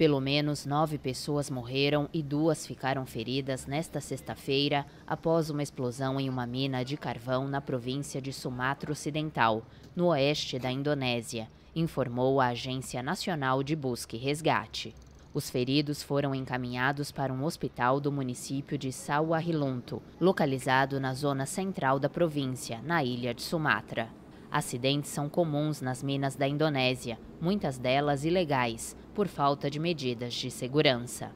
Pelo menos nove pessoas morreram e duas ficaram feridas nesta sexta-feira após uma explosão em uma mina de carvão na província de Sumatra Ocidental, no oeste da Indonésia, informou a Agência Nacional de Busca e Resgate. Os feridos foram encaminhados para um hospital do município de Sawahilunto, localizado na zona central da província, na ilha de Sumatra. Acidentes são comuns nas minas da Indonésia, muitas delas ilegais, por falta de medidas de segurança.